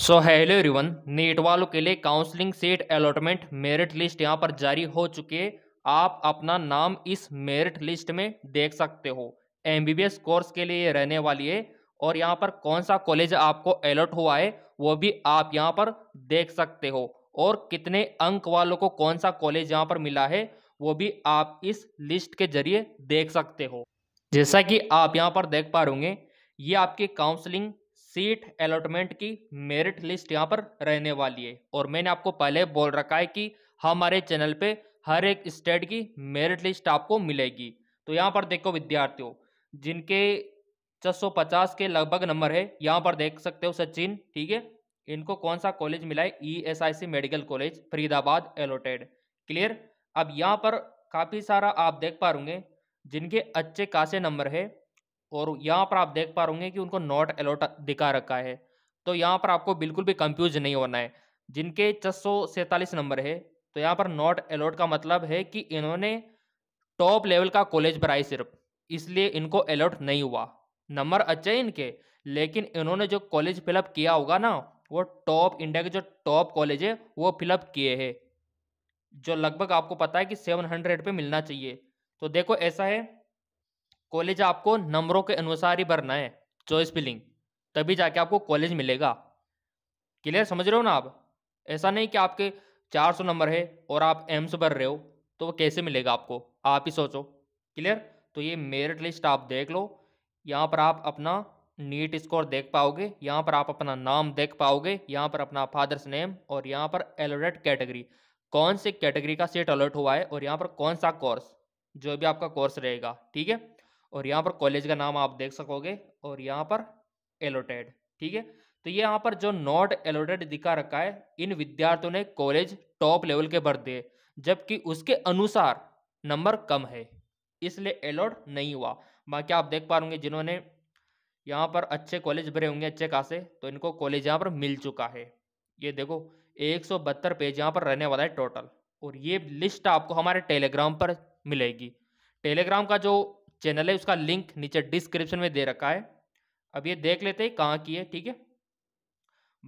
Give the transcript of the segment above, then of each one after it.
so hello everyone NEET वालों के लिए counselling seat allotment merit list यहाँ पर जारी हो चुके है आप अपना नाम इस मेरिट लिस्ट में देख सकते हो एमबीबीएस कोर्स के लिए रहने वाली है और यहाँ पर कौन सा कॉलेज आपको अलॉट हुआ है वो भी आप यहाँ पर देख सकते हो और कितने अंक वालों को कौन सा कॉलेज यहाँ पर मिला है वो भी आप इस लिस्ट के जरिए देख सकते हो जैसा कि आप यहाँ पर देख पा होंगे ये आपकी काउंसलिंग सीट अलॉटमेंट की मेरिट लिस्ट यहाँ पर रहने वाली है और मैंने आपको पहले बोल रखा है कि हमारे चैनल पे हर एक स्टेट की मेरिट लिस्ट आपको मिलेगी तो यहाँ पर देखो विद्यार्थियों जिनके छः के लगभग नंबर है यहाँ पर देख सकते हो सचिन ठीक है इनको कौन सा कॉलेज मिला है E S I C medical college Faridabad allotted clear अब यहाँ पर काफ़ी सारा आप देख पा रूंगे जिनके अच्छे खासे नंबर है और यहाँ पर आप देख पा रहे कि उनको नॉट अलॉट दिखा रखा है तो यहाँ पर आपको बिल्कुल भी कंफ्यूज नहीं होना है जिनके छः नंबर है तो यहाँ पर नॉट अलॉट का मतलब है कि इन्होंने टॉप लेवल का कॉलेज बनाई सिर्फ इसलिए इनको अलॉट नहीं हुआ नंबर अच्छे इनके लेकिन इन्होंने जो कॉलेज फिलअप किया होगा ना वो टॉप इंडिया के जो टॉप कॉलेज है वो फिलअप किए हैं जो लगभग आपको पता है कि सेवन हंड्रेड पर मिलना चाहिए तो देखो ऐसा है कॉलेज आपको नंबरों के अनुसार ही भरना है चॉइस फिलिंग तभी जाके आपको कॉलेज मिलेगा क्लियर समझ रहे हो ना आप ऐसा नहीं कि आपके 400 नंबर है और आप एम्स भर रहे हो तो वो कैसे मिलेगा आपको आप ही सोचो क्लियर तो ये मेरिट लिस्ट आप देख लो यहाँ पर आप अपना नीट स्कोर देख पाओगे यहाँ पर आप अपना नाम देख पाओगे यहाँ पर अपना फादर्स नेम और यहाँ पर एलोरेट कैटेगरी कौन से कैटेगरी का सेट अलर्ट हुआ है और यहाँ पर कौन सा कोर्स जो भी आपका कोर्स रहेगा ठीक है और यहाँ पर कॉलेज का नाम आप देख सकोगे और यहाँ पर एलोटेड ठीक है तो ये यहाँ पर जो नॉट एलोटेड दिखा रखा है इन विद्यार्थियों ने कॉलेज टॉप लेवल के भर दिए जबकि उसके अनुसार नंबर कम है इसलिए एलोट नहीं हुआ बाकी आप देख पा रहे जिन्होंने यहाँ पर अच्छे कॉलेज भरे होंगे अच्छे खासे तो इनको कॉलेज यहाँ पर मिल चुका है ये देखो एक सौ बहत्तर पेज यहाँ पर रहने वाला है टोटल और ये लिस्ट आपको हमारे टेलीग्राम पर मिलेगी टेलीग्राम का जो चैनल है उसका लिंक नीचे डिस्क्रिप्शन में दे रखा है अब ये देख लेते हैं कहाँ की है ठीक है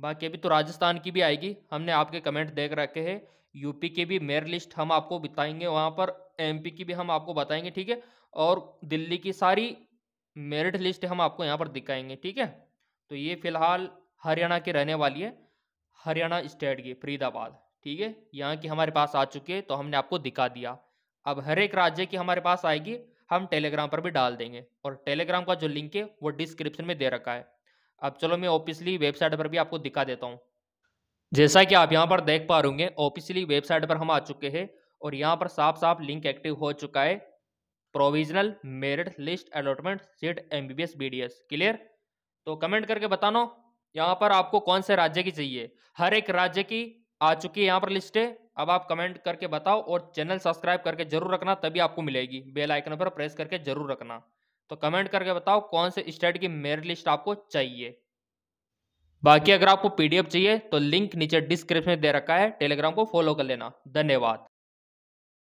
बाकी अभी तो राजस्थान की भी आएगी हमने आपके कमेंट देख रखे है यूपी की भी मेयर लिस्ट हम आपको बताएंगे वहाँ पर एमपी की भी हम आपको बताएंगे ठीक है और दिल्ली की सारी मेरिट लिस्ट हम आपको यहाँ पर दिखाएंगे ठीक है तो ये फिलहाल हरियाणा की रहने वाली है हरियाणा स्टेट की फरीदाबाद ठीक है यहाँ की हमारे पास आ चुकी है तो हमने आपको दिखा दिया अब हर एक राज्य की हमारे पास आएगी हम टेलीग्राम पर भी डाल देंगे और टेलीग्राम का जो लिंक है वो डिस्क्रिप्शन में दे रखा है अब चलो मैं ऑफिसली वेबसाइट पर भी आपको दिखा देता हूँ जैसा कि आप यहाँ पर देख पा रूंगे ऑफिसली वेबसाइट पर हम आ चुके हैं और यहाँ पर साफ साफ लिंक एक्टिव हो चुका है provisional merit list allotment seat M B clear तो कमेंट करके बताना यहाँ पर आपको कौन से राज्य की चाहिए हर एक राज्य की आ चुकी है यहाँ पर लिस्ट है अब आप कमेंट करके बताओ और चैनल सब्सक्राइब करके जरूर रखना तभी आपको मिलेगी बेल आइकन पर प्रेस करके जरूर रखना तो कमेंट करके बताओ कौन से स्टेट की मेरिट लिस्ट आपको चाहिए बाकी अगर आपको पीडीएफ चाहिए तो लिंक नीचे डिस्क्रिप्शन में दे रखा है टेलीग्राम को फॉलो कर लेना धन्यवाद